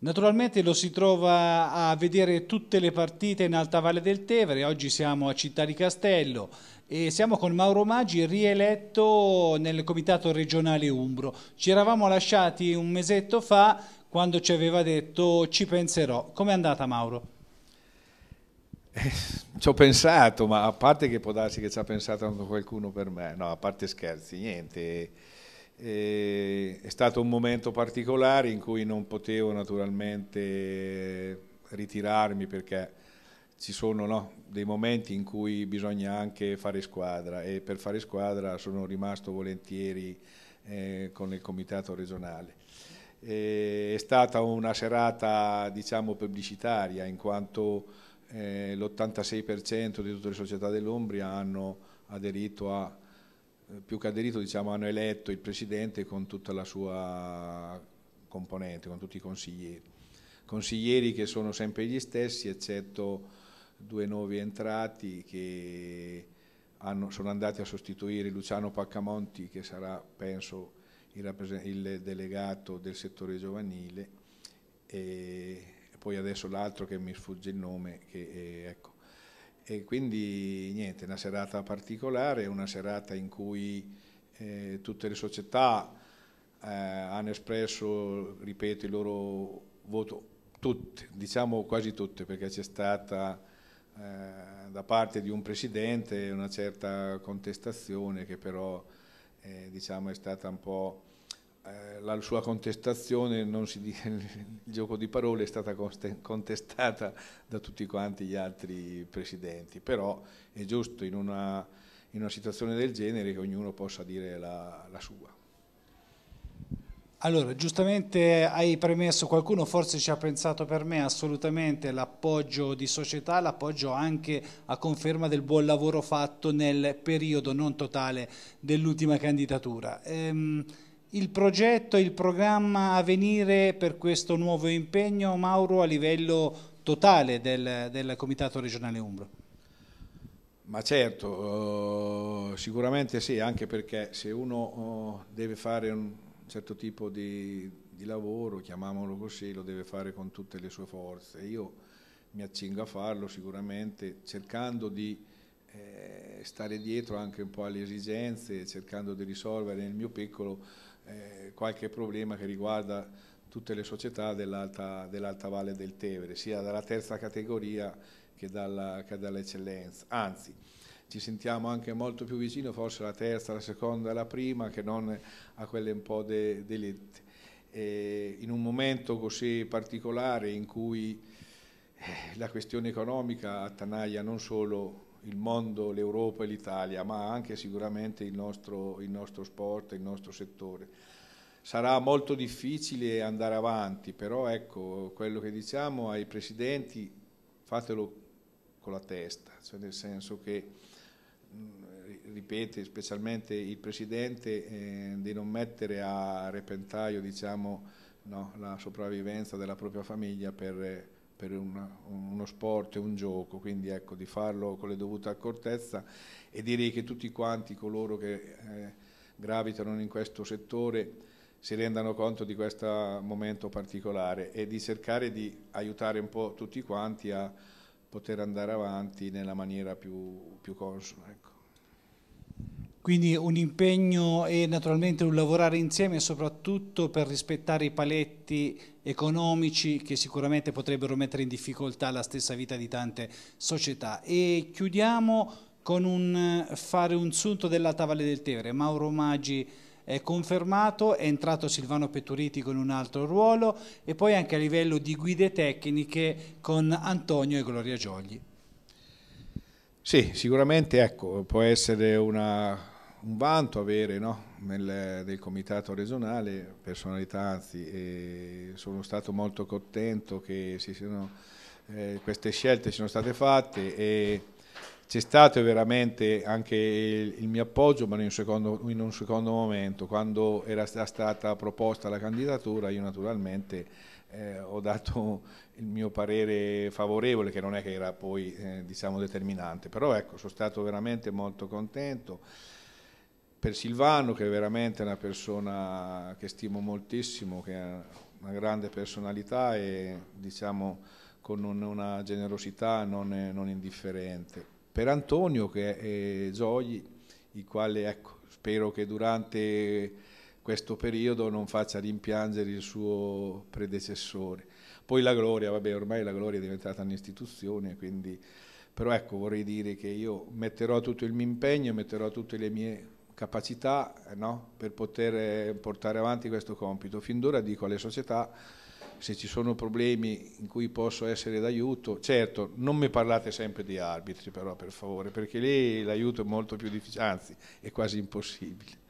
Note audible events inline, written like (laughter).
Naturalmente lo si trova a vedere tutte le partite in Alta Valle del Tevere, oggi siamo a Città di Castello e siamo con Mauro Maggi, rieletto nel Comitato regionale Umbro. Ci eravamo lasciati un mesetto fa quando ci aveva detto ci penserò. Com'è andata Mauro? Eh, ci ho pensato, ma a parte che può darsi che ci ha pensato anche qualcuno per me, no, a parte scherzi, niente e è stato un momento particolare in cui non potevo naturalmente ritirarmi perché ci sono no, dei momenti in cui bisogna anche fare squadra e per fare squadra sono rimasto volentieri eh, con il comitato regionale. E è stata una serata diciamo pubblicitaria in quanto eh, l'86% di tutte le società dell'Umbria hanno aderito a eh, più che aderito diciamo, hanno eletto il Presidente con tutta la sua componente, con tutti i consiglieri. Consiglieri che sono sempre gli stessi, eccetto due nuovi entrati che hanno, sono andati a sostituire Luciano Paccamonti, che sarà, penso, il, il delegato del settore giovanile, e poi adesso l'altro che mi sfugge il nome, che, eh, ecco. E quindi niente, una serata particolare, una serata in cui eh, tutte le società eh, hanno espresso, ripeto, il loro voto, tutte, diciamo quasi tutte, perché c'è stata eh, da parte di un presidente una certa contestazione che però eh, diciamo, è stata un po' Eh, la sua contestazione, non si dice, (laughs) il gioco di parole è stata contestata da tutti quanti gli altri presidenti, però è giusto in una, in una situazione del genere che ognuno possa dire la, la sua. Allora, giustamente hai premesso, qualcuno forse ci ha pensato per me assolutamente l'appoggio di società, l'appoggio anche a conferma del buon lavoro fatto nel periodo non totale dell'ultima candidatura. Ehm, il progetto il programma a venire per questo nuovo impegno, Mauro, a livello totale del, del Comitato regionale Umbro? Ma certo, oh, sicuramente sì, anche perché se uno oh, deve fare un certo tipo di, di lavoro, chiamiamolo così, lo deve fare con tutte le sue forze. Io mi accingo a farlo sicuramente cercando di eh, stare dietro anche un po' alle esigenze, cercando di risolvere nel mio piccolo eh, qualche problema che riguarda tutte le società dell'alta, dell valle del Tevere, sia dalla terza categoria che, dall'eccellenza. Dall Anzi, ci sentiamo anche molto più vicino forse alla terza, alla seconda, alla prima che non a quelle un po' de, delitte. in un momento così particolare in cui eh, la questione economica attanaglia non solo il mondo, l'Europa e l'Italia, ma anche sicuramente il nostro, il nostro sport, il nostro settore. Sarà molto difficile andare avanti, però ecco, quello che diciamo ai presidenti, fatelo con la testa, cioè nel senso che, ripete, specialmente il presidente, eh, di non mettere a repentaglio diciamo, no, la sopravvivenza della propria famiglia per eh, per una, uno sport e un gioco, quindi ecco di farlo con le dovute accortezza e direi che tutti quanti coloro che eh, gravitano in questo settore si rendano conto di questo momento particolare e di cercare di aiutare un po' tutti quanti a poter andare avanti nella maniera più, più consona. Ecco. Quindi un impegno e naturalmente un lavorare insieme soprattutto per rispettare i paletti economici che sicuramente potrebbero mettere in difficoltà la stessa vita di tante società. E chiudiamo con un fare un sunto dell'Alta Valle del Tevere. Mauro Maggi è confermato, è entrato Silvano Petturiti con un altro ruolo e poi anche a livello di guide tecniche con Antonio e Gloria Giogli. Sì, sicuramente ecco, può essere una un vanto avere no? Nel, nel, comitato regionale personalità, anzi sono stato molto contento che si siano, eh, queste scelte siano state fatte e c'è stato veramente anche il, il mio appoggio, ma in un, secondo, in un, secondo, momento, quando era stata proposta la candidatura, io naturalmente eh, ho dato il mio parere favorevole, che non è che era poi eh, diciamo determinante, però ecco, sono stato veramente molto contento per Silvano che è veramente una persona che stimo moltissimo, che ha una grande personalità e diciamo con una generosità non, non indifferente. Per Antonio che è Gioi, il quale ecco, spero che durante questo periodo non faccia rimpiangere il suo predecessore. Poi la gloria, vabbè ormai la gloria è diventata un'istituzione, quindi... però ecco vorrei dire che io metterò tutto il mio impegno, metterò tutte le mie capacità eh, no, per poter eh, portare avanti questo compito. Fin d'ora dico alle società se ci sono problemi in cui posso essere d'aiuto, certo non mi parlate sempre di arbitri però per favore perché lì l'aiuto è molto più difficile, anzi è quasi impossibile.